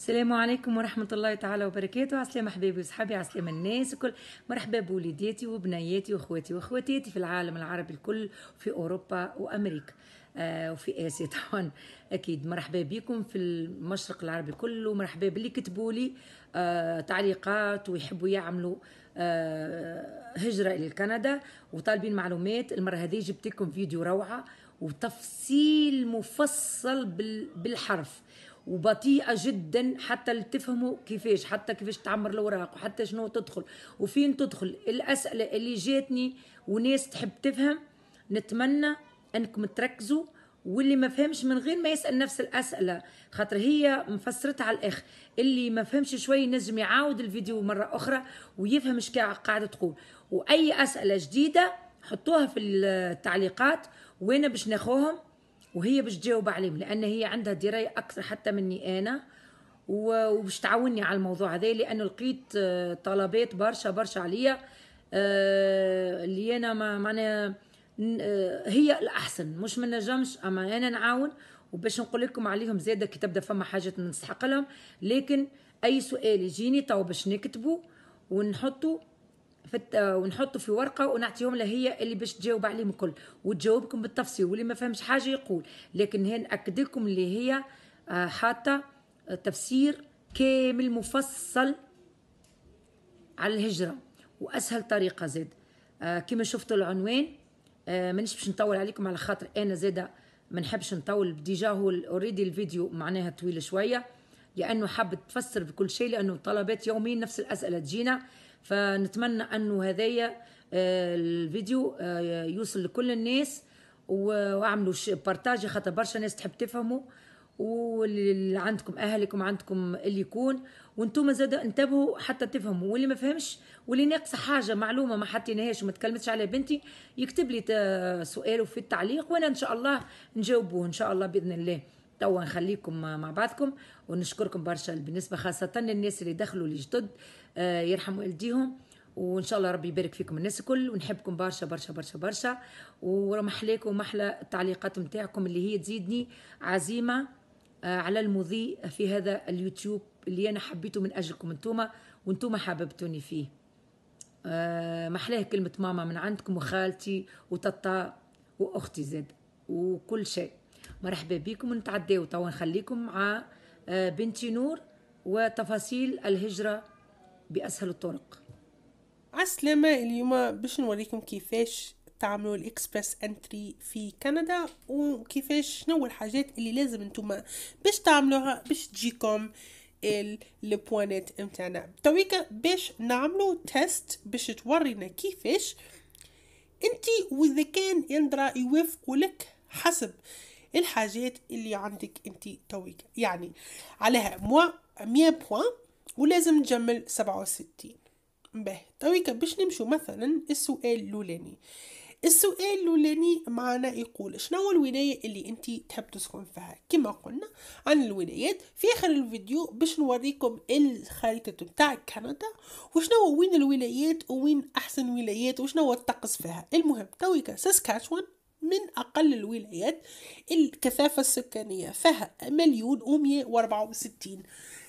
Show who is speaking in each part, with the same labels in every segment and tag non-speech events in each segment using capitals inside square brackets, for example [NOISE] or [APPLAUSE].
Speaker 1: السلام عليكم ورحمة الله تعالى وبركاته عسلامة حبايبي وصحابي عسلامة الناس الكل مرحبا بوليداتي وبنياتي واخواتي واخواتاتي في العالم العربي الكل في أوروبا وأمريكا آه وفي آسيا [LAUGHS] طبعا أكيد مرحبا بكم في المشرق العربي كله ومرحبا باللي كتبوا لي آه تعليقات ويحبوا يعملوا آه هجرة إلى كندا وطالبين معلومات المرة هذه جبت لكم فيديو روعة وتفصيل مفصل بالحرف وبطيئه جدا حتى تفهموا كيفاش حتى كيفاش تعمر الاوراق وحتى شنو تدخل وفين تدخل الاسئله اللي جاتني وناس تحب تفهم نتمنى انكم تركزوا واللي ما فهمش من غير ما يسال نفس الاسئله خاطر هي مفسرتها على الاخ اللي ما فهمش شوي نجم يعاود الفيديو مره اخرى ويفهم ايش قاعده تقول واي اسئله جديده حطوها في التعليقات وانا باش ناخوهم وهي باش تجاوب عليهم لان هي عندها درايه اكثر حتى مني انا وباش تعاوني على الموضوع هذا لانه لقيت آه، طلبات برشا برشا عليا آه، اللي انا ما معناها آه، هي الاحسن مش ما نجمش اما انا نعاون وباش نقول لكم عليهم زاده كي تبدا فما حاجه نستحق لهم لكن اي سؤال يجيني تو باش نكتبه ونحطه فت... آه، ونحطه في ورقه ونعطيهم لها هي اللي باش تجاوب عليهم الكل وتجاوبكم بالتفصيل واللي ما فهمش حاجه يقول لكن هي ناكد لكم اللي هي آه، حاطه آه، تفسير كامل مفصل على الهجره واسهل طريقه زاد كما شفتوا العنوان مانيش باش نطول عليكم على خاطر انا زاده ما نحبش نطول ديجا هو اوريدي الفيديو معناها طويل شويه لانه حابه تفسر بكل شيء لانه طلبات يوميا نفس الاسئله تجينا فنتمنى انه هذايا آه، الفيديو آه، يوصل لكل الناس واعملوا بارتاجي خاطر برشا ناس تحب تفهموا واللي عندكم اهلكم عندكم اللي يكون وانتم زاد انتبهوا حتى تفهموا واللي ما فهمش واللي ناقصه حاجه معلومه ما حطيناهاش وما تكلمتش عليها بنتي يكتب لي سؤاله في التعليق وانا ان شاء الله نجاوبوه ان شاء الله باذن الله توا نخليكم مع بعضكم ونشكركم برشا بالنسبه خاصه الناس اللي دخلوا اللي جدد آه، يرحم والديهم وان شاء الله ربي يبارك فيكم الناس الكل ونحبكم برشا برشا برشا برشا ومحلاكم ومحلى التعليقات نتاعكم اللي هي تزيدني عزيمه آه، على المضي في هذا اليوتيوب اللي انا حبيته من اجلكم انتوما وانتوما حببتوني فيه آه، محلاه كلمه ماما من عندكم وخالتي وتطا واختي زاد وكل شيء مرحبا بكم نتعداو توا نخليكم مع آه، بنتي نور وتفاصيل الهجرة بأسهل الطرق عسلامة
Speaker 2: اليوم باش نوريكم كيفاش تعملوا الاكسبرس انتري في كندا وكيفاش شنو الحاجات اللي لازم نتوما باش تعملوها باش تجيكم البوانات نتاعنا تويكا باش نعملوا تيست باش تورينا كيفاش انتي واذا كان اندرا يوافقوا لك حسب الحاجات اللي عندك انت تويك يعني عليها موا 100 بوان ولازم تجمل 67 باه تويك باش نمشو مثلا السؤال الاولاني السؤال الاولاني معنا يقول شنو الولايه اللي انت تحب تسكن فيها كما قلنا عن الولايات في اخر الفيديو باش نوريكم الخريطه بتاع كندا وشنو وين الولايات وين احسن ولايات وشنو الطقس فيها المهم تويكا ساسكاتشوان من أقل الولايات الكثافة السكانية فيها مليون ومية واربعة وستين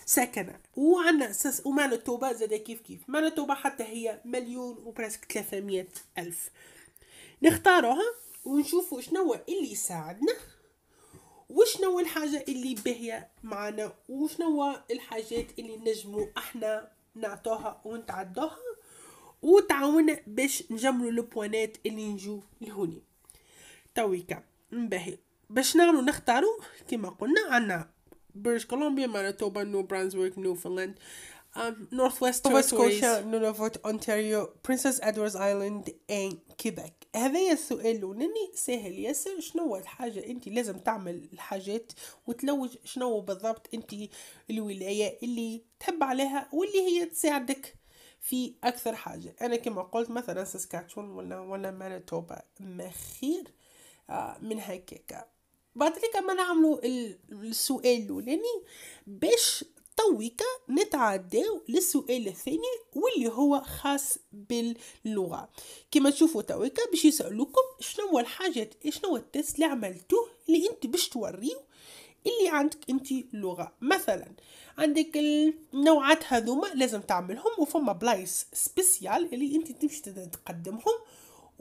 Speaker 2: ساكنة وعنا أساس ومانيتوبا زادا كيف كيف مانيتوبا حتى هي مليون وبرسك ثلاثمية ألف نختاروها ونشوفوا شنو اللي يساعدنا وشنو الحاجة اللي بهي معنا وشنو الحاجات اللي نجمو احنا نعطوها ونتعدوها وتعاونا باش نجملوا البوانات اللي نجو لهوني تويكا باهي باش نعملو نختارو كيما قلنا عنا بريش كولومبيا مانيتوبا نو برانزويك نو نيوفنلاند نورث ويست نوفا سكوشا نونافوت اونتاريو برنسس ادوردز ايلاند ان كيبيك هذا السؤال الاولاني ساهل ياسر شنو هو الحاجه انت لازم تعمل الحاجات وتلوج شنو بالضبط انت الولايه اللي تحب عليها واللي هي تساعدك في اكثر حاجه انا كما قلت مثلا ساسكاتشون ولا ولا مانيتوبا ما خير من هكاك بعد ذلك ما نعملوا السؤال الاولاني باش تويك نتعداو للسؤال الثاني واللي هو خاص باللغه كما تشوفوا تويكا باش يسالوكم شنو هو الحاجات شنو هو التست اللي عملتوه اللي انت باش توريو اللي عندك انت لغه مثلا عندك النوعات هذوما لازم تعملهم وفما بلايص سبيسيال اللي انت تمشي تقدمهم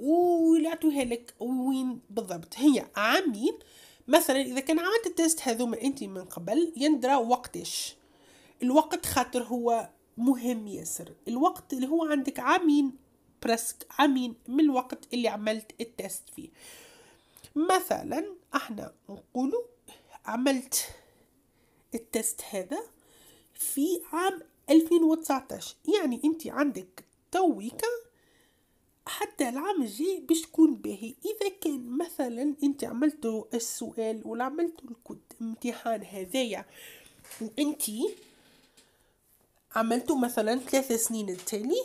Speaker 2: ولعتوها لك وين بالضبط هي عامين مثلا اذا كان عملت التست هذوما انت من قبل يندرى وقتش الوقت خاطر هو مهم ياسر الوقت اللي هو عندك عامين برسك عامين من الوقت اللي عملت التست فيه مثلا احنا نقول عملت التست هذا في عام 2019 يعني انت عندك تويكا حتى العام الجاي باش تكون باهي اذا كان مثلا انت عملت السؤال ولا عملتوا الامتحان هذايا وانت عملت مثلا ثلاثة سنين التالي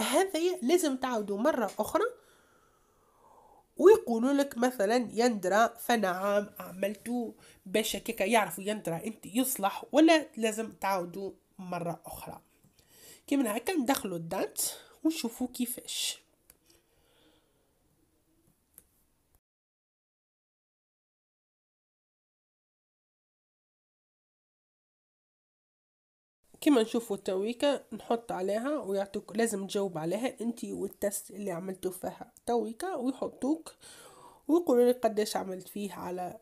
Speaker 2: هذايا لازم تعاودوا مرة أخرى ويقولوا لك مثلا يندرى فانا عام عملتو باش هكاكا يعرفوا يندرى انت يصلح ولا لازم تعاودوا مره اخرى كيما هكا ندخلوا الدات ونشوفوا كيفاش
Speaker 1: كما نشوفوا تويكا نحط عليها ويعطوك لازم تجاوب عليها انت
Speaker 2: والتست اللي عملتو فيها تويكا ويحطوك ويقولوا لك قداش عملت فيه على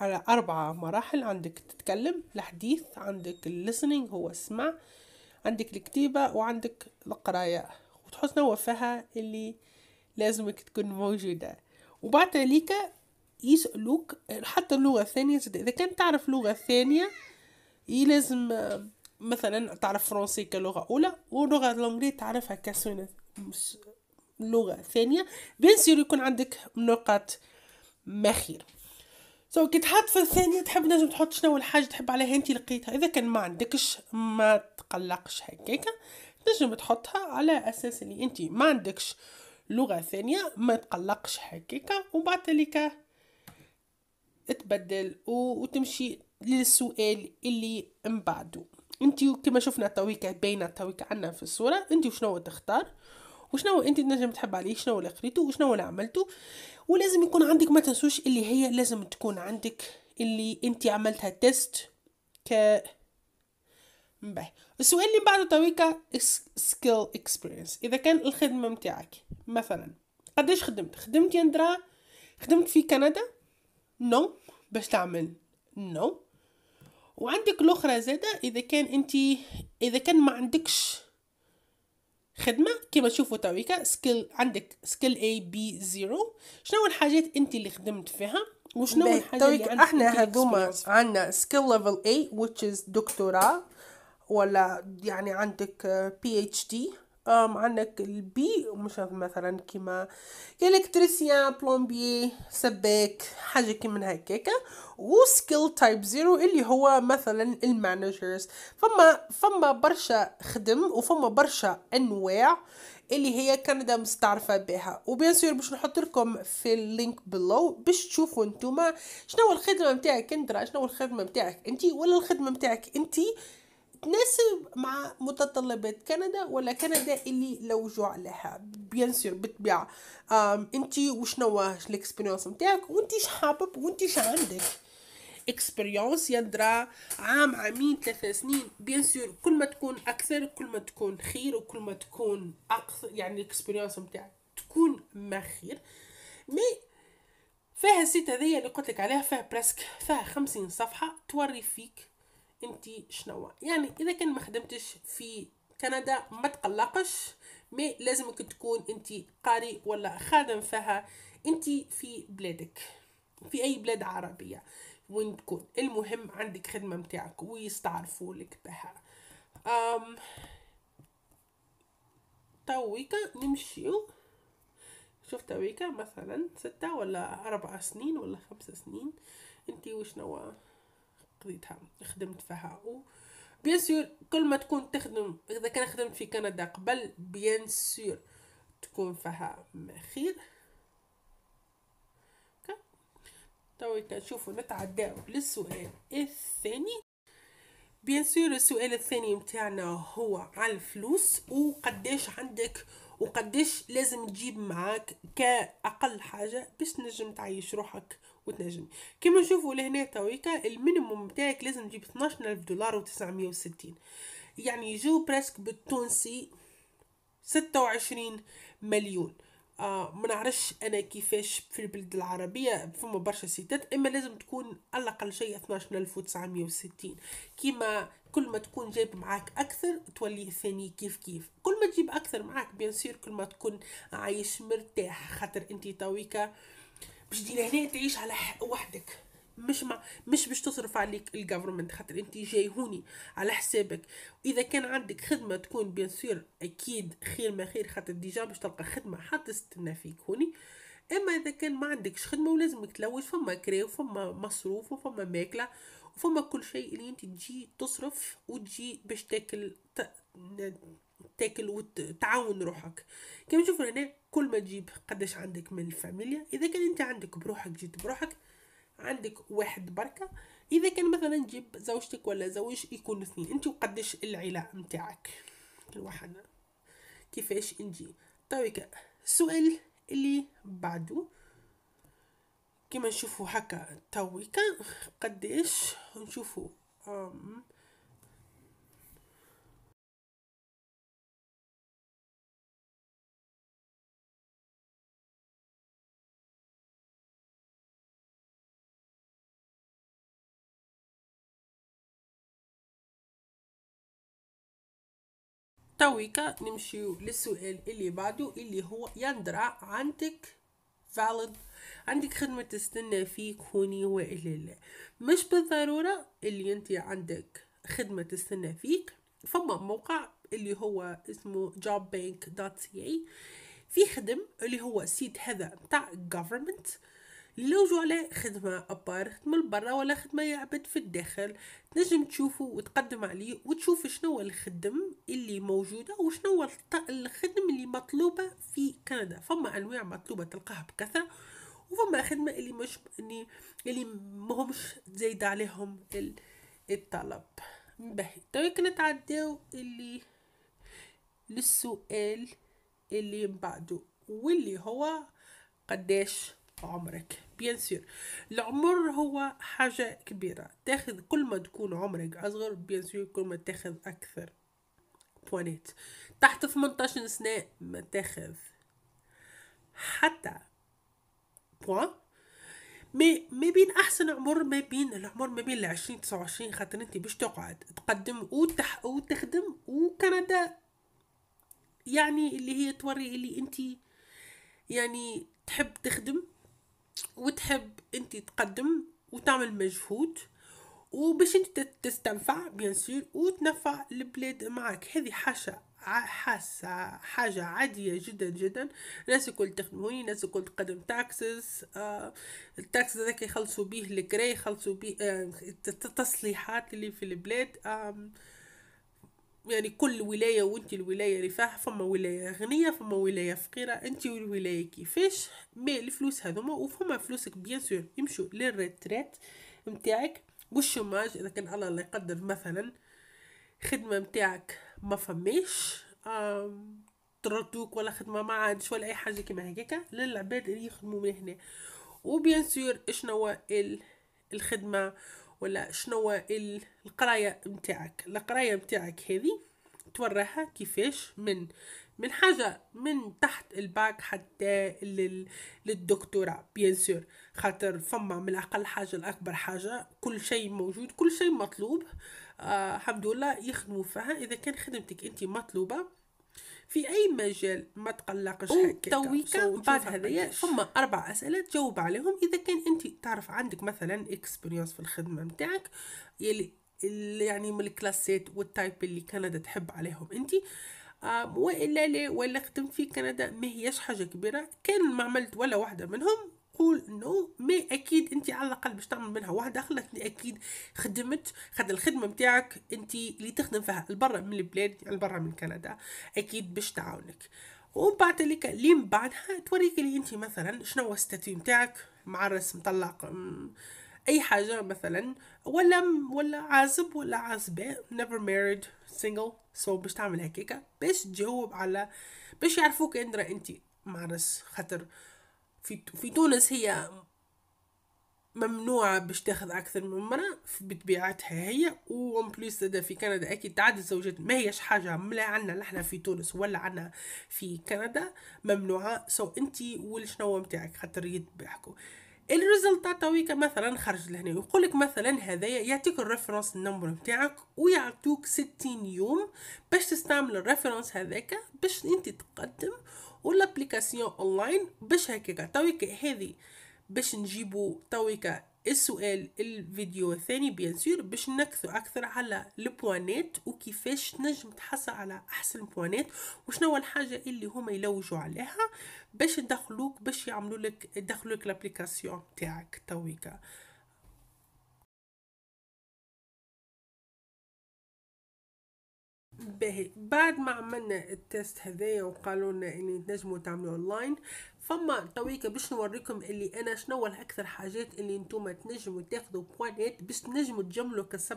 Speaker 2: على أربعة مراحل عندك تتكلم الحديث عندك الليسنينج هو السمع عندك الكتيبة وعندك القراية وتحط وفاها اللي لازمك تكون موجودة وبعد ذلك يسألوك حتى اللغة الثانية إذا كان تعرف لغة ثانية إيه لازم مثلا تعرف فرنسي كلغة أولى ولغه الانجلي تعرفها كسنة لغة ثانية بين سير يكون عندك نقاط مخير سو so, كي تحط في الثانية تحب نجم تحط شنو الحاجة تحب عليها انت لقيتها اذا كان ما عندكش ما تقلقش هكاك تنجم تحطها على اساس اللي انت ما عندكش لغة ثانية ما تقلقش هكاك وبعد ذلك تبدل وتمشي للسؤال اللي من بعده انت كما شفنا التويكة باينه التويكة عنا في الصوره انت وشنو تختار وشنو انت تنجم تحب عليه شنو اللي قريته وشنو اللي عملته ولازم يكون عندك ما تنسوش اللي هي لازم تكون عندك اللي انت عملتها تيست ك بح. السؤال اللي بعده تويكا سكيل اكسبيرينس اذا كان الخدمه متاعك مثلا قداش خدمت خدمت يندرا خدمت في كندا نو no. باش تعمل نو no. وعندك الاخرى زاده اذا كان انت اذا كان ما عندكش خدمه كما تشوفوا تويكا سكيل عندك سكيل اي بي زيرو شنو الحاجات انت اللي خدمت فيها وشنو الحاجات اللي عندك احنا هذوما عندنا سكيل ليفل اي which is دكتوراه ولا يعني عندك بي اتش دي أم عندك البي مش مثلا كيما الكتريسيان بلومبي سباك حاجة كيما هكاكا وسكيل تايب زيرو اللي هو مثلا المانجرز فما فما برشا خدم وفما برشا انواع اللي هي كندا مستعرفة بها وبيان سور باش نحط لكم في اللينك بلو باش تشوفوا نتوما شنو الخدمة متاعك انت شنو الخدمة متاعك انت ولا الخدمة متاعك انتي تناسب مع متطلبات كندا ولا كندا اللي لو جوع لها بيان سور بتبيع انت وشنو الاكسبيريونس نتاعك وانت حابب وانت عندك اكسبيريونس يندرى عام عامين ثلاثة سنين بيان سور كل ما تكون اكثر كل ما تكون خير وكل ما تكون اكثر يعني الاكسبيريونس نتاعك تكون ما خير مي فيها السيت هذيا اللي قلت لك عليها فيها برسك فيها خمسين صفحة توري فيك انت شنو يعني اذا كان ما خدمتش في كندا ما تقلقش مي لازمك تكون انت قاري ولا خادم فيها انت في بلادك في اي بلاد عربيه وين تكون المهم عندك خدمه متاعك ويستعرفوا لك بها أم تويكا نمشيو شوف تويكا مثلا ستة ولا أربع سنين ولا خمسة سنين انتي وشنوا قضيتها خدمت فيها و بيان سور كل ما تكون تخدم اذا كان خدمت في كندا قبل بيان سور تكون فيها خير تو كنشوفو نتعداو للسؤال الثاني بيان سور السؤال الثاني متاعنا هو على الفلوس وقديش عندك وقديش لازم تجيب معاك كأقل حاجة باش تنجم تعيش روحك وتنجم كما نشوفوا لهنا تويكا المينيموم تاعك لازم تجيب 12000 دولار و960 يعني يجو برسك بالتونسي 26 مليون آه ما نعرفش انا كيفاش في البلد العربيه فما برشا سيتات اما لازم تكون على الاقل شيء 12960 كيما كل ما تكون جايب معاك اكثر تولي ثاني كيف كيف كل ما تجيب اكثر معاك بيان سير كل ما تكون عايش مرتاح خاطر انت تويكا آه باش دير هنا تعيش على وحدك مش ما مش باش تصرف عليك الجفرمنت خاطر انت جاي هوني على حسابك اذا كان عندك خدمه تكون بيان سور اكيد خير ما خير خاطر ديجا باش تلقى خدمه حتى تستنى فيك هوني اما اذا كان ما عندكش خدمه ولازمك تلوج فما كري وفما مصروف وفما ماكله وفما كل شيء اللي انت تجي تصرف وتجي باش تاكل تاكل وتعاون روحك كما نشوفوا هنا كل ما تجيب قداش عندك من الفاميليا اذا كان انت عندك بروحك جيت بروحك عندك واحد بركة اذا كان مثلا جيب زوجتك ولا زوج يكون اثنين انت وقداش العلاء متاعك كل واحد كيفاش انجي طيب السؤال اللي بعده كما نشوفو هكا
Speaker 1: تويكا قداش نشوفوا تويكا نمشيو للسؤال اللي بعده اللي
Speaker 2: هو يندرع عندك valid عندك خدمة تستنى فيك هوني وإلا لا مش بالضرورة اللي انت عندك خدمة تستنى فيك فما موقع اللي هو اسمه jobbank.ca في خدم اللي هو سيت هذا تاع government لوجو على خدمة أبار خدمة برا ولا خدمة يعبد في الداخل تنجم تشوفه وتقدم عليه وتشوف شنو الخدم اللي موجودة وشنو الخدم اللي مطلوبة في كندا فما أنواع مطلوبة تلقاها بكثرة وفما خدمة اللي مش يعني اللي, اللي مهمش زايدة عليهم الطلب باهي تو طيب تويك نتعداو اللي للسؤال اللي بعده واللي هو قداش عمرك بيان سور العمر هو حاجة كبيرة تاخذ كل ما تكون عمرك أصغر بيان سور كل ما تاخذ أكثر بوانيت تحت 18 سنة ما تاخذ حتى بوان مي ما بين احسن عمر ما بين العمر ما بين العشرين تسعة وعشرين خاطر انت باش تقعد تقدم وتح وتخدم وكندا يعني اللي هي توري اللي انت يعني تحب تخدم وتحب انت تقدم وتعمل مجهود وباش انت تستنفع بيان سور وتنفع البلاد معاك هذه حاشا حاسة حاجة عادية جدا جدا ناس الكل تخدموني ناس الكل تقدم تاكسس آه التاكس هذاك يخلصوا بيه الكري يخلصوا بيه آه التصليحات اللي في البلاد آه يعني كل ولاية وانت الولاية فيها فما ولاية غنية فما ولاية فقيرة انت والولاية كيفاش مي الفلوس هذوما وفما فلوسك بيان سور يمشوا للريتريت متاعك والشوماج اذا كان الله لا يقدر مثلا خدمة متاعك ما فماش طردوك ولا خدمة ما عادش ولا اي حاجة كيما هكاكا للعباد اللي يخدموا من هنا وبيان سور شنو الخدمة ولا شنو القرايه نتاعك القرايه نتاعك هذه توراها كيفاش من من حاجة من تحت الباك حتى لل... للدكتوراه بيان سور خاطر فما من الاقل حاجة لأكبر حاجة كل شيء موجود كل شيء مطلوب آه الحمد لله يخدموا فيها إذا كان خدمتك أنت مطلوبة في اي مجال ما تقلقش هكاك تويكا بعد هذايا فما اربع اسئله تجاوب عليهم اذا كان انت تعرف عندك مثلا اكسبيرينس في الخدمه نتاعك يلي يعني من الكلاسات والتايب اللي كندا تحب عليهم انت آه، والا لا ولا خدمت في كندا ما هيش حاجه كبيره كان ما عملت ولا واحده منهم نقول نو مي اكيد انت على الاقل باش تعمل منها واحده خلتني اكيد خدمت خد الخدمه نتاعك انت اللي تخدم فيها البرا من البلاد يعني برا من كندا اكيد باش تعاونك ومن بعد لك لين بعدها توريك لي انت مثلا شنو الستاتي نتاعك مع مطلق اي حاجه مثلا ولا ولا عازب ولا عازبه never married single so باش تعمل هكاك باش تجاوب على باش يعرفوك اندرا انت مع رس خاطر في في تونس هي ممنوعة باش تاخذ أكثر من مرة بطبيعتها هي وون بليس في كندا أكيد تعدد الزوجات ما هيش حاجة ملا عنا نحنا في تونس ولا عنا في كندا ممنوعة سو أنت والشنوة متاعك خاطر يذبحكوا الريزلتات تويك مثلا خرج لهنا يقولك مثلا هذايا يعطيك الريفرنس نمبر نتاعك ويعطوك 60 يوم باش تستعمل الريفرنس هذاك باش انت تقدم والابليكاسيون اونلاين باش هكاك تويك هذه باش نجيبو تويك السؤال الفيديو الثاني بيان سور باش نكثو اكثر على البوانيت وكيفاش تنجم تحصل على احسن بوانيت وشنو الحاجه اللي هما يلوجوا عليها باش يدخلوك باش يعملوا لك يدخلوك لابليكاسيون تاعك تويكا
Speaker 1: باهي بعد ما عملنا التست هذايا وقالوا لنا اللي تنجموا تعملوا
Speaker 2: اونلاين فما تويكا باش نوريكم اللي انا شنو هو الاكثر حاجات اللي نتوما تنجموا تاخذوا بوانات باش تنجموا تجملوا ك 67%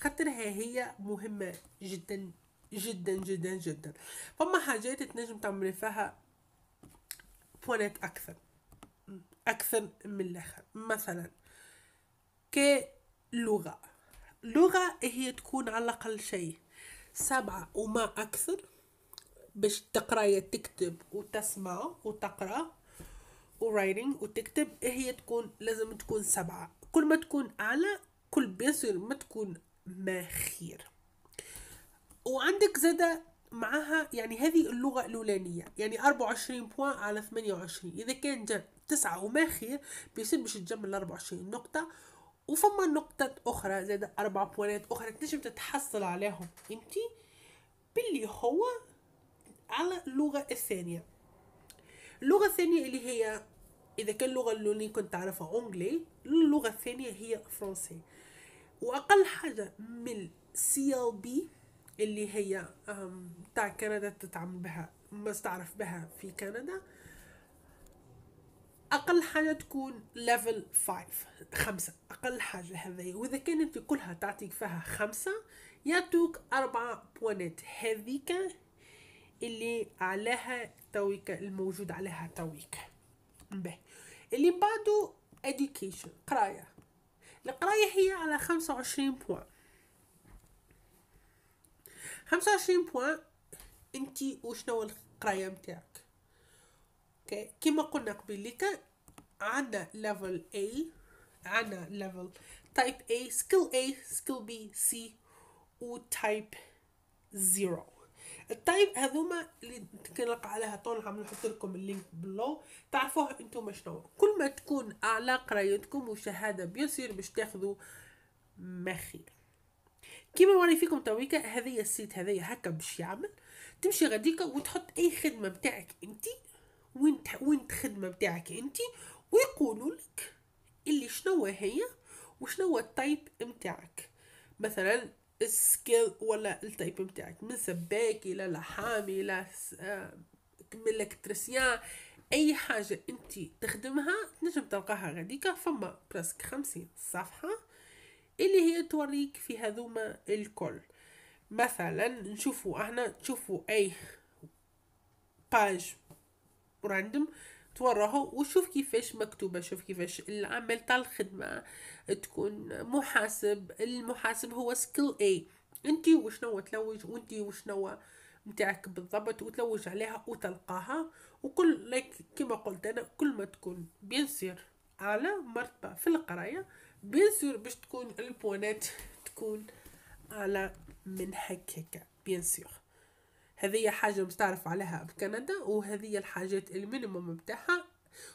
Speaker 2: خاطرها هي مهمه جدا جدا جدا جدا فما حاجات تنجم تعملي فيها بوانيت اكثر اكثر من الاخر مثلا كلغه لغة هي تكون على الأقل شيء سبعة وما أكثر باش تقرأي تكتب وتسمع وتقرأ ورايتنج وتكتب هي تكون لازم تكون سبعة كل ما تكون أعلى كل بيصير ما تكون ما خير وعندك زادة معها يعني هذه اللغة الأولانية يعني أربعة بوان على ثمانية إذا كان جاب تسعة وما خير بيصير باش تجمل أربعة نقطة وفما نقطة أخرى زائد أربع بوانات أخرى تنجم تتحصل عليهم أنت باللي هو على اللغة الثانية اللغة الثانية اللي هي إذا كان اللغة اللي كنت تعرفها أونجلي اللغة الثانية هي فرنسي وأقل حاجة من CLB اللي هي تاع كندا تتعامل بها مستعرف بها في كندا اقل حاجه تكون ليفل 5 خمسة اقل حاجه هذه واذا كانت كلها تعطيك فيها خمسة يعطوك أربعة بوانات هذيك اللي عليها تويك الموجود عليها تويك به اللي بعده education قراية القراية هي على خمسة وعشرين بوان خمسة وعشرين بوان انتي وشنو القراية متاعك اوكي كيما قلنا كان عندنا ليفل A عندنا ليفل تايب A سكيل A سكيل B C تايب 0 التايب هذوما اللي كنلقى عليها طول عم نحط لكم اللينك بلو تعرفوه انتم شنو كل ما تكون اعلى قرايتكم وشهاده بيسير باش تاخذوا مخير كيما وري فيكم تويكا هذه السيت هذه هكا باش يعمل تمشي غاديكا وتحط اي خدمه بتاعك انت وين وين الخدمه بتاعك انت ويقولوا لك اللي شنو هي وشنو التايب نتاعك مثلا السكيل ولا التايب نتاعك من سباك الى لحامي الى الكتريسيان آه، اي حاجه انت تخدمها تنجم تلقاها غاديكا فما برسك خمسين صفحه اللي هي توريك في هذوما الكل مثلا نشوفوا احنا تشوفوا اي باج راندوم توراها وشوف كيفاش مكتوبة شوف كيفاش العمل تاع الخدمة تكون محاسب المحاسب هو سكيل اي انتي وشنو تلوج وانت وشنو متاعك بالضبط وتلوج عليها وتلقاها وكل لايك كما قلت انا كل ما تكون بيان سير اعلى مرتبة في القراية بيان سير باش تكون البوانات تكون اعلى من هكاك بيان سير هذه حاجة مستعرف عليها بكندا وهذه الحاجات المينيموم بتاعها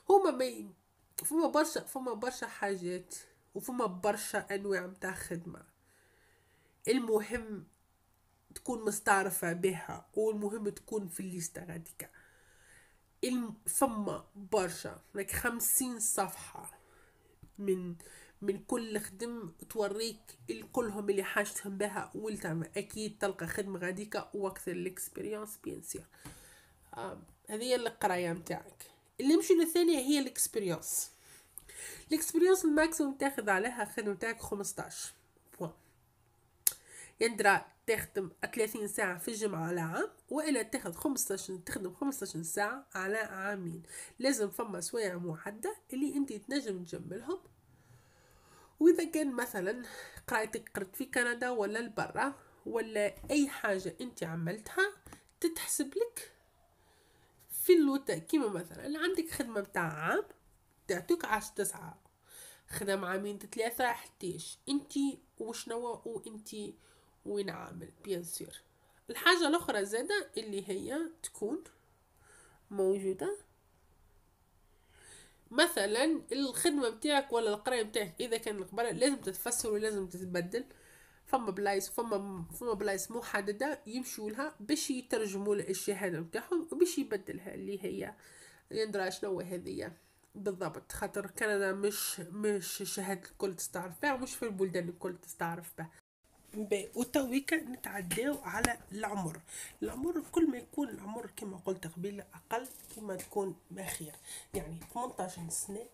Speaker 2: هما ما فما برشا فما برشا حاجات وفما برشا أنواع متاع خدمة المهم تكون مستعرفة بها والمهم تكون في الليستة غاديكا فما برشا لك خمسين صفحة من من كل خدم توريك كلهم اللي حاجتهم بها ولتم اكيد تلقى خدمة غاديكا واكثر الاكسبيريونس بيان سير هذه هي القراية متاعك اللي مشي الثانية هي الاكسبيريونس الاكسبيريونس الماكسيموم تاخذ عليها خدمة متاعك 15 بوان يندرى تخدم 30 ساعة في الجمعة على عام وإلا تاخذ 15 تخدم 15 ساعة على عامين لازم فما سوايع محددة اللي انت تنجم تجملهم واذا كان مثلا قرايتك قرت في كندا ولا لبرا ولا اي حاجه انت عملتها تتحسب لك في اللوتة كيما مثلا عندك خدمه بتاع عام تعطيك عشر تسعة خدم عامين ثلاثة حتيش انتي وشنوا وانت وين عامل بيان الحاجة الأخرى زادة اللي هي تكون موجودة مثلا الخدمة بتاعك ولا القراية بتاعك إذا كان القبلة لازم تتفسر ولازم تتبدل فما بلايص فما فما بلايص محددة يمشوا لها باش يترجموا الشهادة بتاعهم وباش يبدلها اللي هي يندرى شنو هذه بالضبط خاطر كندا مش مش شهادة الكل تستعرف بها مش في البلدان الكل تستعرف بها باهي وتويكا نتعداو على العمر العمر كل ما يكون العمر كما قلت قبيله اقل كما تكون ما خير يعني 18 سنه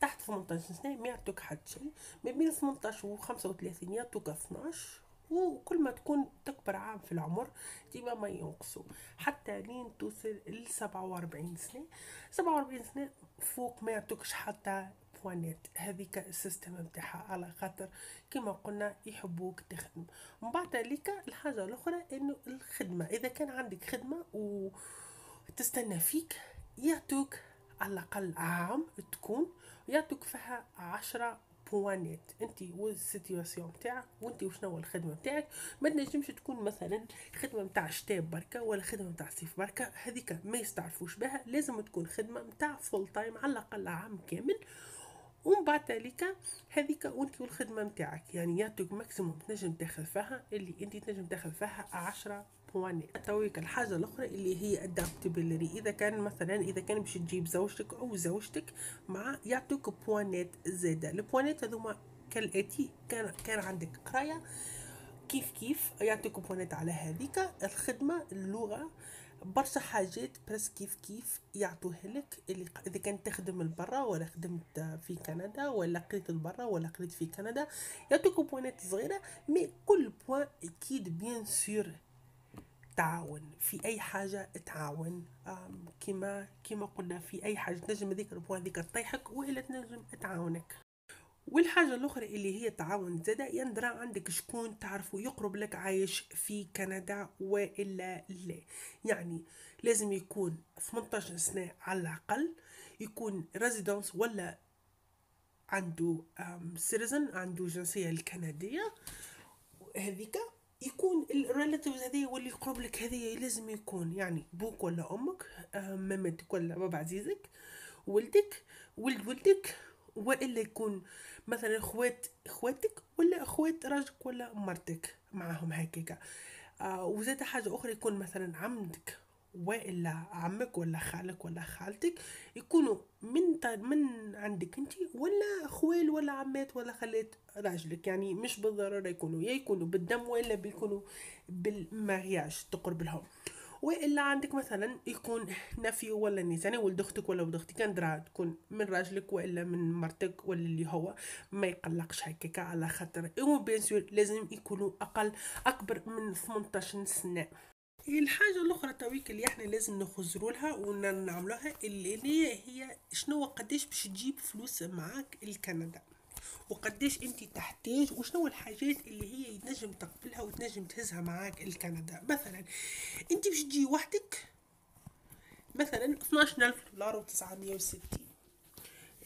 Speaker 2: تحت 18 سنه ما يعطوك حد شيء ما بين 18 و 35 يعطوك 12 وكل ما تكون تكبر عام في العمر ديما ما ينقصوا حتى لين توصل ل 47 سنه 47 سنه فوق ما يعطوكش حتى بوانيت هذيك السيستم نتاعها على خاطر كما قلنا يحبوك تخدم من بعد ذلك الحاجه الاخرى انه الخدمه اذا كان عندك خدمه وتستنى فيك يعطوك على الاقل عام تكون يعطوك فيها عشرة بوانات انت والسيتياسيون نتاعك وانت وشنو الخدمه نتاعك ما تنجمش تكون مثلا خدمه نتاع شتاء بركه ولا خدمه نتاع صيف بركه هذيك ما يستعرفوش بها لازم تكون خدمه نتاع فول تايم على الاقل عام كامل ومن بعد ذلك هذيك انت والخدمه نتاعك يعني يعطيك ماكسيموم تنجم تاخذ فيها اللي انت تنجم تاخذ فيها 10 بوانات تويك الحاجه الاخرى اللي هي ادابتبيلري يعني اذا كان مثلا اذا كان باش تجيب زوجتك او زوجتك مع يعطيك بوانات زاده البوانات هذوما كالاتي كان كان عندك قرايه كيف كيف يعطيك بوانات على هذيك الخدمه اللغه برشا حاجات برس كيف كيف يعطوها لك اللي اذا كانت تخدم لبرا ولا خدمت في كندا ولا قريت لبرا ولا قريت في كندا يعطوك بوانات صغيره مي كل بوان اكيد بيان سور تعاون في اي حاجه تعاون كما كما قلنا في اي حاجه تنجم هذيك البوان هذيك تطيحك ولا تنجم تعاونك والحاجة الأخرى اللي هي التعاون زادا يندرى يعني عندك شكون تعرفه يقرب لك عايش في كندا وإلا لا يعني لازم يكون 18 سنة على الأقل يكون ريزيدنس ولا عنده سيتيزن عنده جنسية الكندية هذيك يكون الريلاتيفز هذه واللي يقرب لك هذه لازم يكون يعني بوك ولا امك آه، مامتك ولا بابا عزيزك ولدك ولد ولدك والا يكون مثلا خوات خواتك ولا خوات راجلك ولا مرتك معاهم هكاكا آه وزاد حاجه اخرى يكون مثلا عمدك والا عمك ولا خالك ولا خالتك يكونوا من من عندك انت ولا خوال ولا عمات ولا خالات راجلك يعني مش بالضروره يكونوا يا يكونوا بالدم ولا بيكونوا بالمغياش تقرب لهم والا عندك مثلا يكون نفي ولا نزاني يعني ولد اختك ولا ولد اختي كان درا تكون من راجلك والا من مرتك ولا اللي هو ما يقلقش هكاك على خاطر ايوا بيان سور لازم يكونوا اقل اكبر من 18 سنه الحاجه الاخرى تويك اللي احنا لازم نخزروا لها ونعملوها اللي هي شنو قداش باش تجيب فلوس معاك لكندا وقديش انت تحتاج وشنو الحاجات اللي هي تنجم تقبلها وتنجم تهزها معاك لكندا مثلا انت باش تجي وحدك مثلا 12000 دولار و960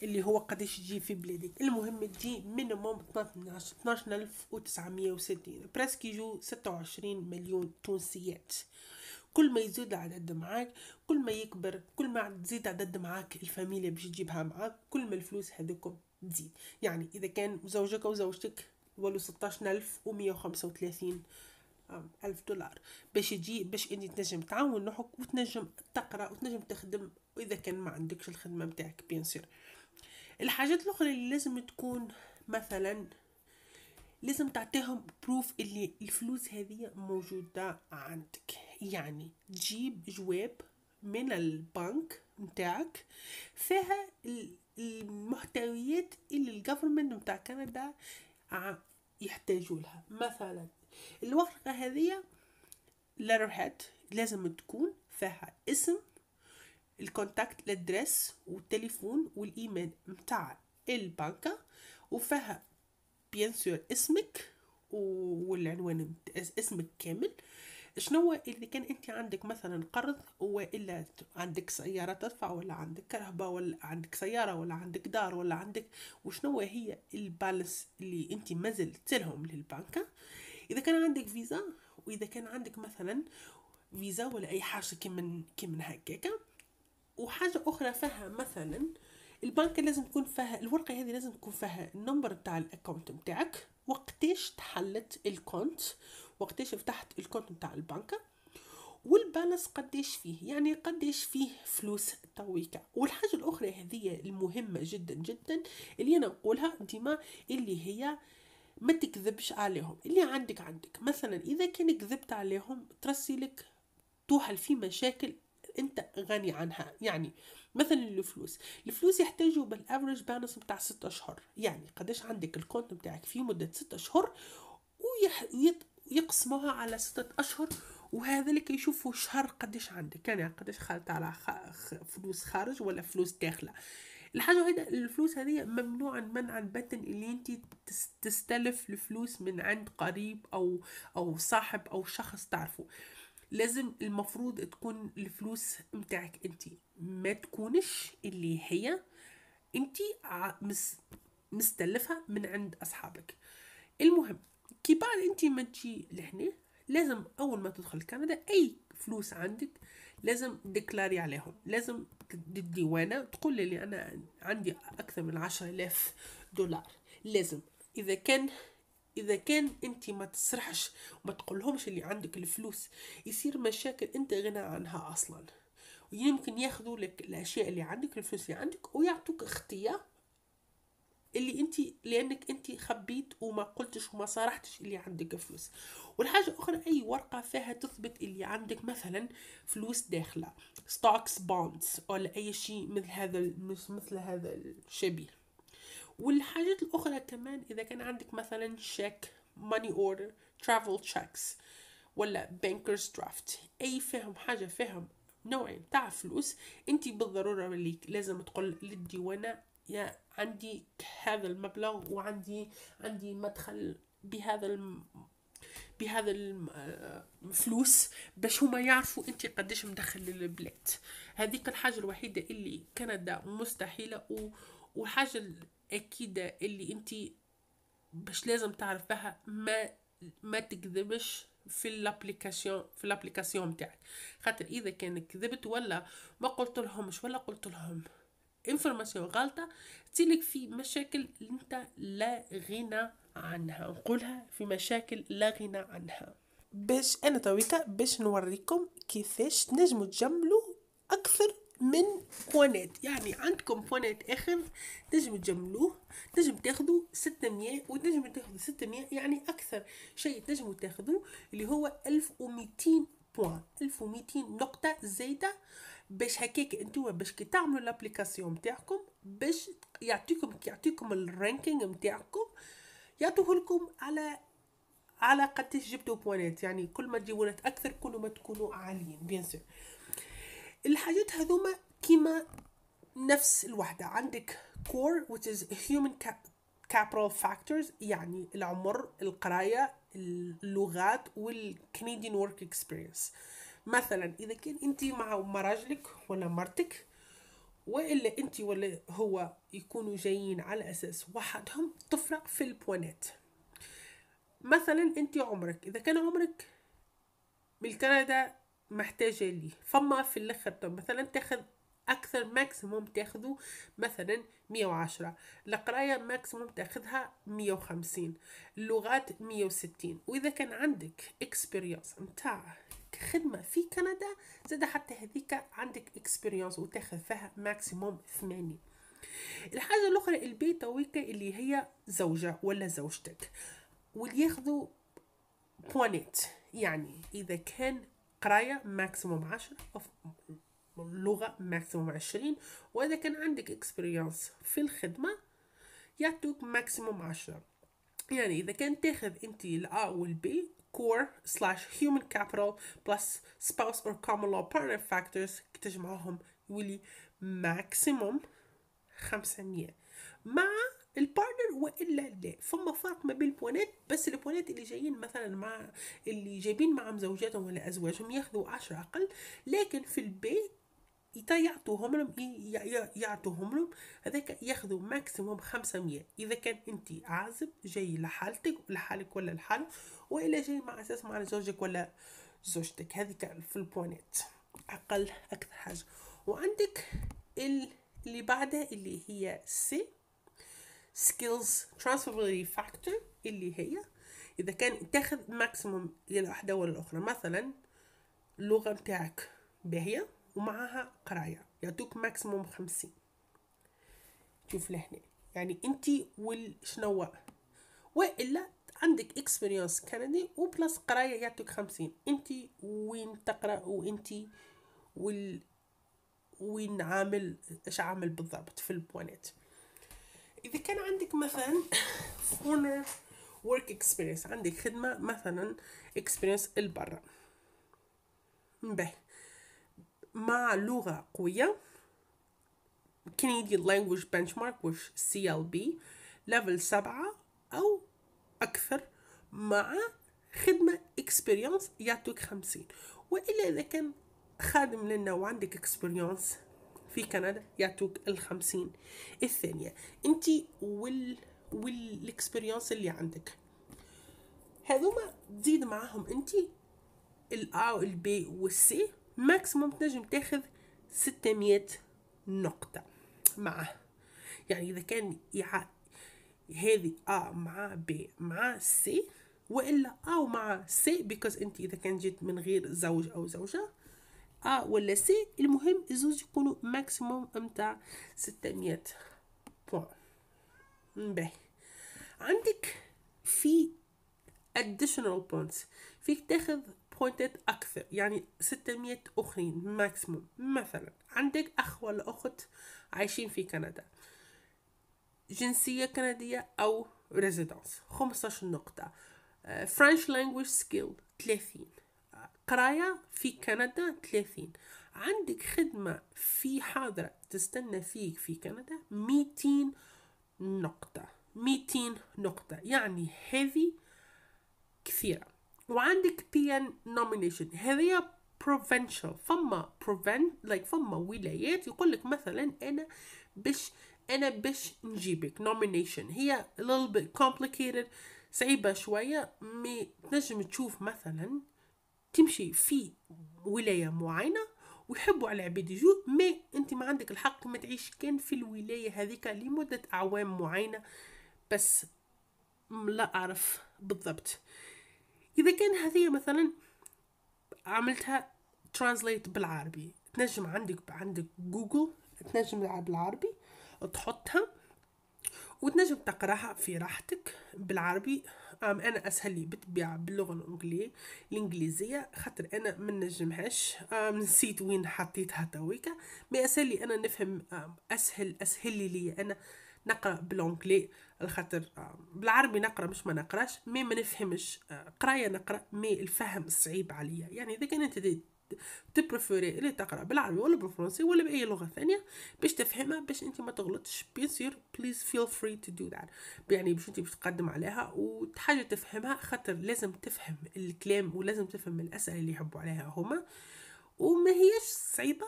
Speaker 2: اللي هو قداش تجي في بلادك المهم تجي مينيموم 12960 برسك يجو 26 مليون تونسيات كل ما يزيد العدد معاك كل ما يكبر كل ما تزيد عدد معاك الفاميليا باش تجيبها معاك كل ما الفلوس هذوكم تزيد يعني إذا كان زوجك أو زوجتك ولو 16135 ألف دولار باش يجي باش انت تنجم تعاون روحك وتنجم تقرا وتنجم تخدم واذا كان ما عندكش الخدمه متاعك بيان سور الحاجات الاخرى اللي لازم تكون مثلا لازم تعطيهم بروف اللي الفلوس هذه موجوده عندك يعني تجيب جواب من البنك نتاعك فيها المحتويات اللي الجفرمنت بتاع كندا يحتاجوا لها مثلا الورقة هذه letter head لازم تكون فيها اسم الكونتاكت الادريس والتليفون والايميل متاع البنكة وفيها بيان اسمك والعنوان اسمك كامل شنو اللي كان انت عندك مثلا قرض والا عندك سياره تدفع ولا عندك كهرباء ولا عندك سياره ولا عندك دار ولا عندك وشنو هي البالانس اللي انت مازال تلهم للبنكه اذا كان عندك فيزا واذا كان عندك مثلا فيزا ولا اي حاجه كي من هكاك وحاجه اخرى فيها مثلا البنك لازم تكون فيها الورقه هذه لازم تكون فيها النمبر تاع الاكونت نتاعك وقتاش تحلت الكونت وقتاش فتحت الكونت نتاع البنكة والبالانس قداش فيه يعني قداش فيه فلوس تويكا والحاجة الأخرى هذه المهمة جدا جدا اللي أنا نقولها ديما اللي هي ما تكذبش عليهم اللي عندك عندك مثلا إذا كان كذبت عليهم ترسي لك توحل في مشاكل انت غني عنها يعني مثلا الفلوس الفلوس يحتاجوا بالافرج بانس بتاع ستة اشهر يعني قداش عندك الكونت بتاعك في مده ستة اشهر ويح... يقسموها على ستة أشهر وهذا اللي كيشوفوا شهر قداش عندك يعني قداش خالطة على فلوس خارج ولا فلوس داخلة الحاجة هيدا الفلوس هذه ممنوع منعا باتا اللي انت تستلف الفلوس من عند قريب او او صاحب او شخص تعرفه لازم المفروض تكون الفلوس متاعك انت ما تكونش اللي هي انت مستلفها من عند اصحابك المهم كي بعد انت ما تجي لهنا لازم اول ما تدخل كندا اي فلوس عندك لازم ديكلاري عليهم لازم الديوانه تقول لي انا عندي اكثر من عشرة الاف دولار لازم اذا كان اذا كان انت ما تسرحش وما تقولهمش اللي عندك الفلوس يصير مشاكل انت غنى عنها اصلا يمكن ياخذوا لك الاشياء اللي عندك الفلوس اللي عندك ويعطوك اختيار اللي انت لانك انت خبيت وما قلتش وما صرحتش اللي عندك فلوس والحاجه اخرى اي ورقه فيها تثبت اللي عندك مثلا فلوس داخله ستوكس بوندز او اي شيء مثل هذا مثل هذا الشبيه والحاجات الاخرى كمان اذا كان عندك مثلا شيك ماني اوردر ترافل تشيكس ولا بانكرز درافت اي فهم حاجه فهم نوعين تاع فلوس انت بالضروره ليك لازم تقول للديوانه يا عندي هذا المبلغ وعندي عندي مدخل بهذا الم... بهذا الفلوس باش هما يعرفوا انت قداش مدخل للبلاد هذيك الحاجه الوحيده اللي كندا مستحيله و... وحاجه الاكيده اللي انت باش لازم تعرف بها ما ما تكذبش في الابليكاسيون في الابليكاسيون نتاعك خاطر اذا كان كذبت ولا ما قلت لهمش ولا قلت لهم انفورماسيون غلطه تيلك في مشاكل انت لا غنى عنها نقولها في مشاكل لا غنى عنها باش انا تويكا باش نوريكم كيفاش تنجموا تجملوا اكثر من بوانات يعني عندكم بوانات اخر تنجموا تجملوه تنجم تاخذوا 600 تاخدو تاخذوا 600 يعني اكثر شيء تنجموا تاخذوه اللي هو 1200 بوان 1200 نقطه زايده باش هكاك انتوا باش كي تعملوا لابليكاسيون نتاعكم باش يعطيكم يعطيكم الرانكينغ نتاعكم يعطوه لكم على على قد جبتوا بوانات يعني كل ما تجيبونات اكثر كل ما تكونوا عاليين بيان سور الحاجات هذوما كيما نفس الوحده عندك كور which is human capital factors يعني العمر القرايه اللغات والكنديان ورك experience مثلا اذا كان انت مع مراجلك ولا مرتك والا انت ولا هو يكونوا جايين على اساس وحدهم تفرق في البوانات مثلا انت عمرك اذا كان عمرك من كندا محتاجة لي فما في الاخر مثلا تاخذ اكثر ماكسيموم تاخذه مثلا 110 القرايه ماكسيموم تاخذها 150 اللغات 160 واذا كان عندك اكسبيريونس نتاع خدمة في كندا زاد حتى هذيك عندك اكسبيريونس وتاخذ فيها ماكسيموم ثمانية الحاجة الأخرى البيت تويك اللي هي زوجة ولا زوجتك واللي ياخذوا بوانيت يعني إذا كان قراية ماكسيموم عشرة لغة ماكسيموم عشرين وإذا كان عندك اكسبيريونس في الخدمة يعطوك ماكسيموم عشرة يعني إذا كان تاخذ أنت الأ والبي core slash human capital plus spouse or common law partner factors تجمعهم يولي maximum 500 مع البارتنر والا لا فما فرق ما بين البوانات بس البوانات اللي جايين مثلا مع اللي جايبين مع زوجاتهم ولا ازواجهم ياخذوا 10 اقل لكن في البيت إتا يعطوهم لهم يعطوهم لهم هذاك ياخذوا ماكسيموم 500 إذا كان أنت عازب جاي لحالتك لحالك ولا لحاله وإلا جاي مع أساس مع زوجك ولا زوجتك هذيك في البوانات أقل أكثر حاجة وعندك اللي بعدها اللي هي سي سكيلز ترانسفيربل فاكتور اللي هي إذا كان تاخذ ماكسيموم يا واحدة ولا الأخرى مثلا اللغة متاعك باهية ومعاها قرايه يعطوك ماكسيموم خمسين شوف لهنا يعني انت والشنو والا عندك اكسبيريونس كندي وبلس قرايه يعطوك خمسين انت وين تقرا وانت وال وين عامل اش عامل بالضبط في البوانيت اذا كان عندك مثلا فورنر ورك اكسبيرينس عندك خدمة مثلا اكسبيرينس البرا به مع لغة قوية Canadian Language Benchmark وش CLB ليفل سبعة أو أكثر مع خدمة experience يعطوك خمسين وإلا إذا كان خادم لنا وعندك experience في كندا يعطوك الخمسين الثانية انت وال والاكسبيريونس اللي عندك هذوما تزيد معاهم انت الا والبي والسي ماكسيموم تنجم تاخذ 600 نقطة معه يعني إذا كان يع... هذه A مع B مع C وإلا A مع C because أنت إذا كان جيت من غير زوج أو زوجة A ولا C المهم الزوج يكونوا ماكسيموم متاع 600 بوان باهي عندك في additional points فيك تاخذ ديسابوينتد أكثر يعني 600 أخرين ماكسيموم مثلا عندك أخ ولا أخت عايشين في كندا جنسية كندية أو ريزيدنس 15 نقطة فرنش لانجويج سكيل 30 قراية في كندا 30 عندك خدمة في حاضرة تستنى فيك في كندا 200 نقطة 200 نقطة يعني هذه كثيرة وعندك ان nomination هذه provincial فما proven like فما ولايات يقول لك مثلا انا باش انا باش نجيبك nomination هي a little bit complicated صعيبة شوية مي تنجم تشوف مثلا تمشي في ولاية معينة ويحبوا على العباد يجوا مي انت ما عندك الحق ما تعيش كان في الولاية هذيك لمدة اعوام معينة بس لا اعرف بالضبط إذا كان هذه مثلا عملتها ترانسليت بالعربي تنجم عندك عندك جوجل تنجم بالعربي تحطها وتنجم تقراها في راحتك بالعربي أم أنا أسهل لي بالطبيعة باللغة الإنجليزية خاطر أنا ما نجمهاش نسيت وين حطيتها تويكا مي أسهل لي أنا نفهم أسهل أسهل لي, لي أنا نقرأ بالأنجلي الخاطر آه، بالعربي نقرا مش ما نقراش مي ما نفهمش آه، قرايه نقرا مي الفهم صعيب عليا يعني اذا كان انت تبريفيري اللي تقرا بالعربي ولا بالفرنسي ولا باي لغه ثانيه باش تفهمها باش انت ما تغلطش بيان سير بليز فيل فري تو دو ذات يعني باش انت باش تقدم عليها وحاجه تفهمها خاطر لازم تفهم الكلام ولازم تفهم الاسئله اللي يحبوا عليها هما وما هيش صعيبه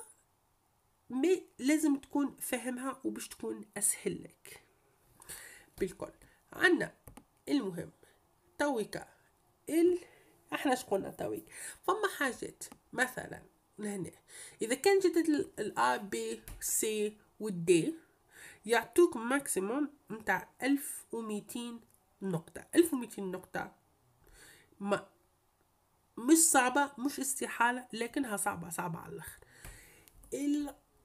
Speaker 2: مي لازم تكون فاهمها وباش تكون اسهل لك بالكل عنا المهم تويكا ال احنا شقولنا تويك فما حاجات مثلا هنا اذا كان جدد الا بي سي والدي يعطوك ماكسيموم متاع الف وميتين نقطة الف وميتين نقطة ما مش صعبة مش استحالة لكنها صعبة صعبة على الآخر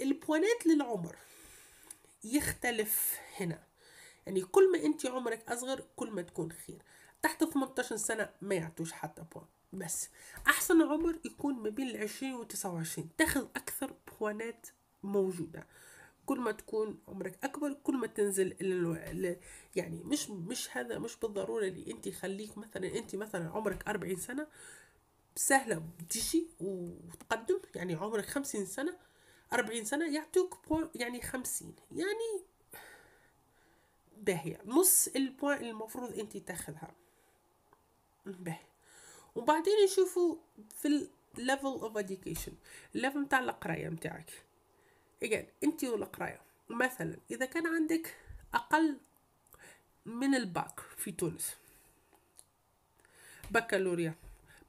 Speaker 2: البوانات للعمر يختلف هنا يعني كل ما انت عمرك اصغر كل ما تكون خير تحت 18 سنه ما يعطوش حتى بوان بس احسن عمر يكون ما بين 20 و 29 تاخذ اكثر بوانات موجوده كل ما تكون عمرك اكبر كل ما تنزل ال... يعني مش مش هذا مش بالضروره اللي انت خليك مثلا انت مثلا عمرك 40 سنه سهله تجي وتقدم يعني عمرك 50 سنه 40 سنه يعطوك يعني 50 يعني باهية نص البوان المفروض انت تاخذها باهي وبعدين نشوفوا في الليفل اوف education الليفل متاع القراية متاعك اجان انت والقراية مثلا اذا كان عندك اقل من الباك في تونس بكالوريا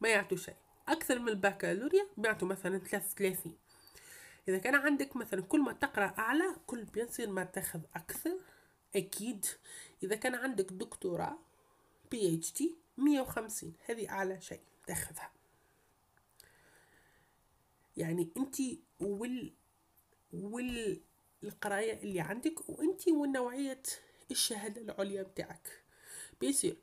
Speaker 2: ما يعطو شيء اكثر من البكالوريا بيعطو مثلا 33 اذا كان عندك مثلا كل ما تقرا اعلى كل بينصير ما تاخذ اكثر أكيد إذا كان عندك دكتوراه بي اتش دي 150 هذه أعلى شيء تاخذها يعني أنت وال والقراية اللي عندك وأنت والنوعية الشهادة العليا بتاعك بيصير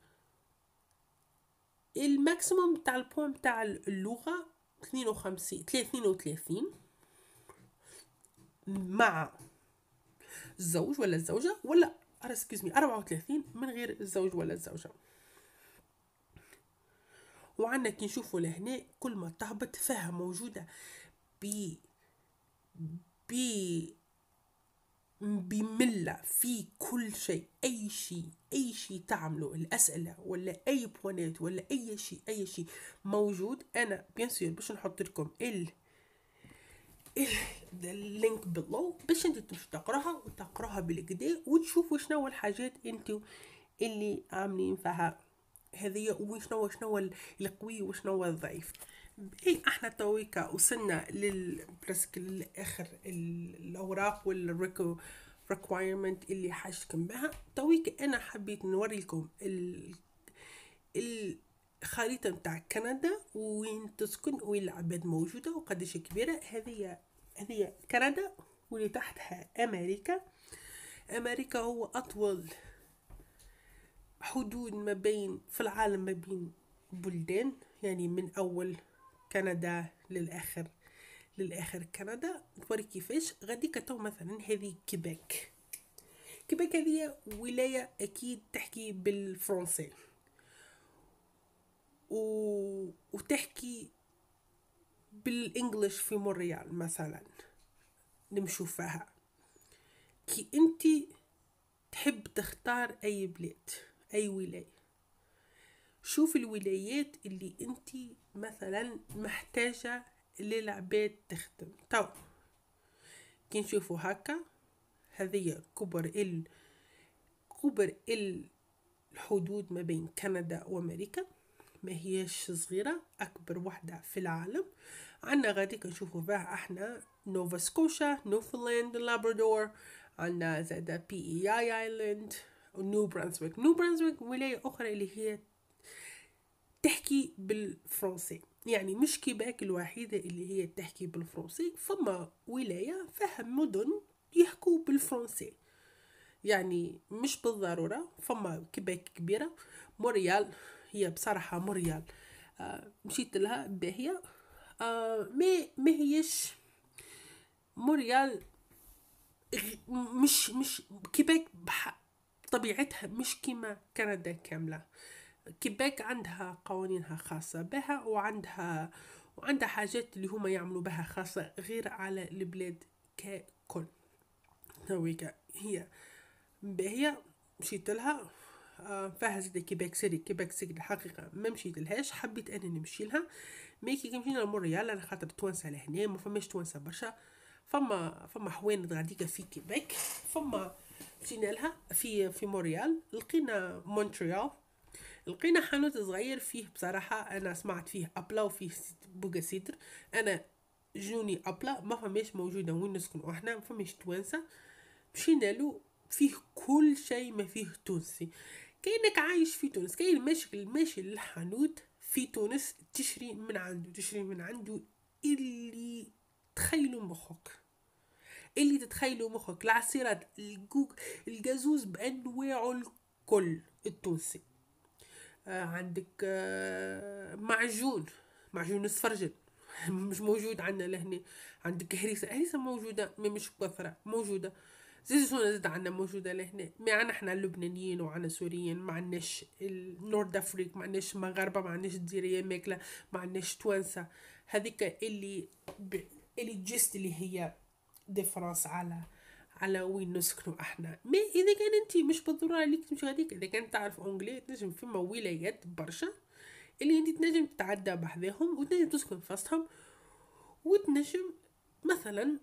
Speaker 2: الماكسيموم بتاع البوم بتاع اللغة 52 32 مع الزوج ولا الزوجه ولا اسكيزمي 34 من غير الزوج ولا الزوجه وعندنا كي نشوفوا لهنا كل ما تهبط فيها موجوده ب ب بملة في كل شيء أي شيء أي شيء تعملوا الأسئلة ولا أي بوانات ولا أي شيء أي شيء موجود أنا بيان سور باش نحط لكم ال اللينك بلو باش انت تمشي تقراها وتقراها بالكدا وتشوف وشنو الحاجات انت اللي عاملين فيها هذه وشنو شنو القوي وشنو الضعيف اي احنا تويكا وصلنا للبرسك للاخر الاوراق والريكو requirement اللي حاجتكم بها تويك انا حبيت نوريكم ال... الخريطة متاع كندا وين تسكن وين العباد موجودة وقديش كبيرة هذه هي كندا واللي تحتها أمريكا أمريكا هو أطول حدود ما بين في العالم ما بين بلدان يعني من أول كندا للآخر للآخر كندا توري كيفاش غادي كتو مثلا هذه كيبيك كيبيك هذه ولاية أكيد تحكي بالفرنسي و... وتحكي بالانجلش في مونريال مثلا نمشوفها فيها كي انت تحب تختار اي بلاد اي ولايه شوف الولايات اللي انت مثلا محتاجه للعباد تخدم تو طيب، كي نشوفو هكا هذه كبر ال كبر ال الحدود ما بين كندا وامريكا ما هيش صغيره اكبر وحده في العالم عنا غادي كنشوفو فيها احنا نوفا سكوشا نوفلاند لابرادور عنا زادا بي اي اي ايلاند نيو برانسويك نيو برانسويك ولاية اخرى اللي هي تحكي بالفرنسي يعني مش كيباك الوحيدة اللي هي تحكي بالفرنسي فما ولاية فيها مدن يحكوا بالفرنسي يعني مش بالضرورة فما كيباك كبيرة موريال هي بصراحة موريال آه، مشيت لها باهية آه، مي ما هيش موريال مش مش كيبيك طبيعتها مش كيما كندا كاملة كيبيك عندها قوانينها خاصة بها وعندها وعندها حاجات اللي هما يعملوا بها خاصة غير على البلاد ككل تويكا هي هي مشيت لها آه، فهزت كيبيك كيباك سيري كيباك سيري الحقيقة ما مشيت لهاش حبيت أنا نمشي لها كي كيمشينا لمونريال على خاطر توانسة لهنا ما فماش توانسه برشا فما فما حوانت غاديك في كيبيك فما مشينا لها في في مونريال لقينا مونتريال لقينا حانوت صغير فيه بصراحة أنا سمعت فيه أبلا وفيه بوكا سيدر أنا جوني أبلا ما فماش موجودة وين نسكن احنا ما فماش توانسة مشينا له فيه كل شيء ما فيه تونسي كأنك عايش في تونس كاين مشكل ماشي للحانوت في تونس تشري من عنده تشري من عنده اللي تخيلوا مخك اللي تتخيلوا مخك العصيرات الجوك الجازوز بانواعه الكل التونسي آه عندك آه معجون معجون السفرجل [LAUGHS] مش موجود عندنا لهنا عندك هريسه هريسه موجوده مش بكثره موجوده زي زي عنا موجودة لهنا معنا احنا اللبنانيين وعنا سوريين ما عناش النورد افريك ما عناش مغاربة ما عناش الديرية ماكلة ما عناش توانسة هذيك اللي ب... اللي جست اللي هي ديفرنس على على وين نسكنوا احنا ما اذا كان انت مش بالضروره ليك تمشي هذيك اذا كان تعرف انجلي تنجم فما ولايات برشا اللي انت تنجم تتعدى بحذاهم وتنجم تسكن في وسطهم وتنجم مثلا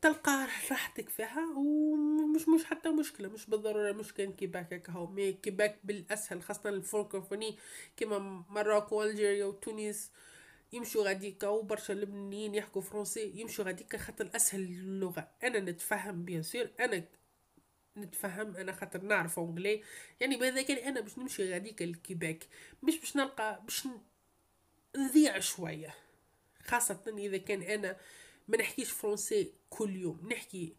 Speaker 2: تلقى راحتك فيها ومش مش حتى مشكله مش بالضروره مش كان كيباك هكا مي كيباك بالاسهل خاصه الفرنكوفوني كيما مراك والجيريا وتونس يمشوا غاديكا وبرشا لبنانيين يحكوا فرونسي يمشوا غاديكا خاطر اسهل اللغه انا نتفهم بيان سور انا نتفهم انا خاطر نعرف اونجلي يعني ماذا كان انا باش نمشي غاديكا الكيباك مش باش نلقى باش نضيع شويه خاصه اذا كان انا آه ما نحكيش فرونسي كل يوم نحكي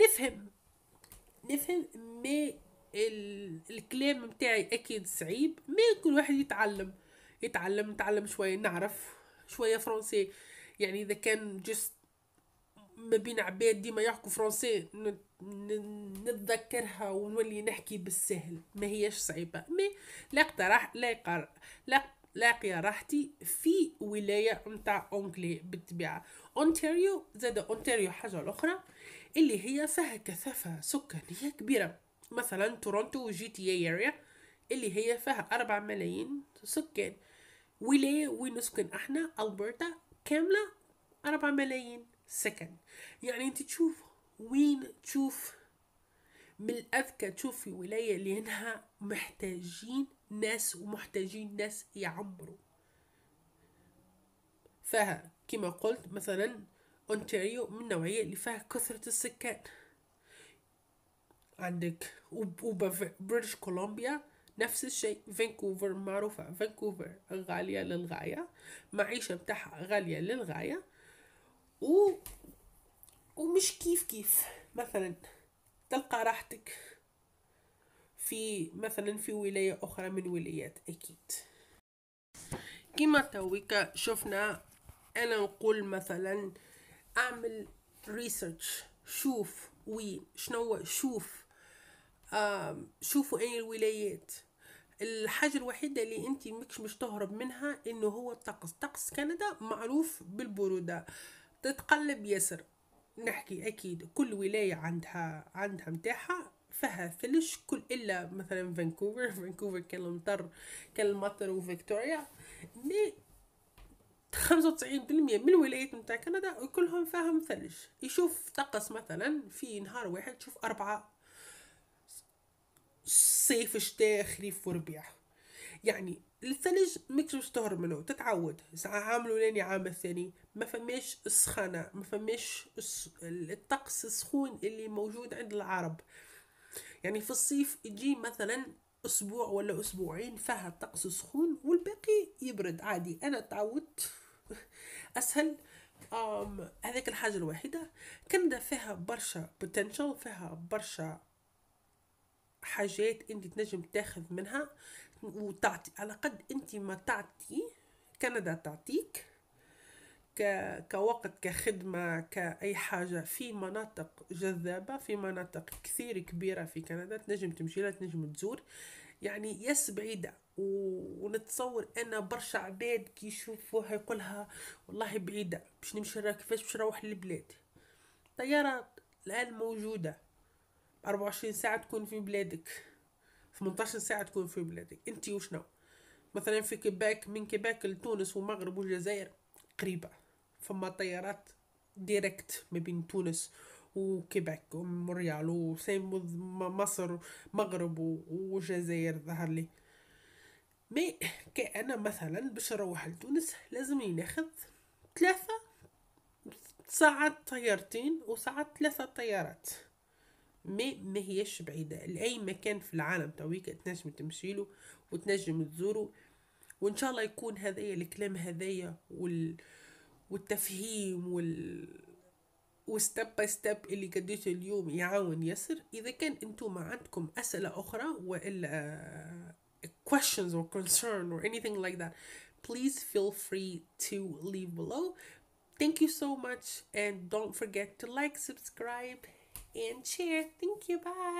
Speaker 2: نفهم نفهم مي ال... الكلام متاعي اكيد صعيب مي كل واحد يتعلم يتعلم نتعلم شويه نعرف شويه فرونسي يعني اذا كان جست ما بين عباد ديما يحكوا فرونسي نتذكرها ونولي نحكي بالسهل ما هيش صعيبه مي لا اقتراح لا يقر لا لاقية راحتي في ولاية نتاع اونكلي بالطبيعة أونتاريو زاد أونتاريو حاجة اخرى اللي هي فيها كثافة سكانية كبيرة مثلا تورونتو وجي تي اي اريا اللي هي فيها أربعة ملايين سكان ولاية وين نسكن احنا ألبرتا كاملة أربعة ملايين سكن يعني انت تشوف وين تشوف من الأذكى تشوف في ولاية لأنها محتاجين ناس ومحتاجين ناس يعمروا فها كما قلت مثلا أونتاريو من النوعية اللي فيها كثرة السكان عندك وبريتش كولومبيا نفس الشيء فانكوفر معروفة فانكوفر غالية للغاية معيشة بتاعها غالية للغاية و ومش كيف كيف مثلا تلقى راحتك في مثلا في ولاية أخرى من ولايات أكيد كما تويكا شفنا أنا نقول مثلا أعمل ريسيرش شوف وين شنو شوف شوفوا أين الولايات الحاجة الوحيدة اللي انت مكش مش تهرب منها انه هو الطقس طقس كندا معروف بالبرودة تتقلب يسر نحكي اكيد كل ولاية عندها عندها متاعها فهفلش كل الا مثلا فانكوفر [LAUGHS] فانكوفر كان المطر كان المطر وفيكتوريا مي 95% من الولايات نتاع كندا كلهم فاهم ثلج يشوف طقس مثلا في نهار واحد تشوف أربعة صيف شتاء خريف وربيع يعني الثلج ماكش باش تهرب منه تتعود ساعة عام الاولاني عام الثاني ما فماش السخانة ما فماش الطقس السخون اللي موجود عند العرب يعني في الصيف يجي مثلا اسبوع ولا اسبوعين فيها الطقس سخون والباقي يبرد عادي انا تعودت اسهل أم هذيك الحاجة الوحيدة كندا فيها برشا بوتنشال فيها برشا حاجات انت تنجم تاخذ منها وتعطي على قد انت ما تعطي كندا تعطيك كوقت كخدمة كأي حاجة في مناطق جذابة في مناطق كثير كبيرة في كندا تنجم تمشي لها تنجم تزور يعني يس بعيدة ونتصور أنا برشا عباد كي يشوفوها يقولها والله بعيدة باش نمشي كيفاش باش نروح للبلاد طيارة الآن موجودة 24 ساعة تكون في بلادك 18 ساعة تكون في بلادك انت وشنو مثلا في كيباك من كيباك لتونس ومغرب والجزائر قريبة فما طيارات ديريكت ما بين تونس وكيبك وموريال وسين مصر مغرب وجزائر ظهر لي مي كأنا مثلا باش نروح لتونس لازمني ناخذ ثلاثة ساعات طيارتين وساعات ثلاثة طيارات مي ما هيش بعيدة لأي مكان في العالم تويك تنجم تمشيله وتنجم تزوره وإن شاء الله يكون هذايا الكلام هذايا وال... والتفهيم وال وستيب باي ستيب اللي قديته اليوم يعاون يسر اذا كان انتم ما عندكم اسئله اخرى والا questions or concern or anything like that please feel free to leave below thank you so much and don't forget to like subscribe and share thank you bye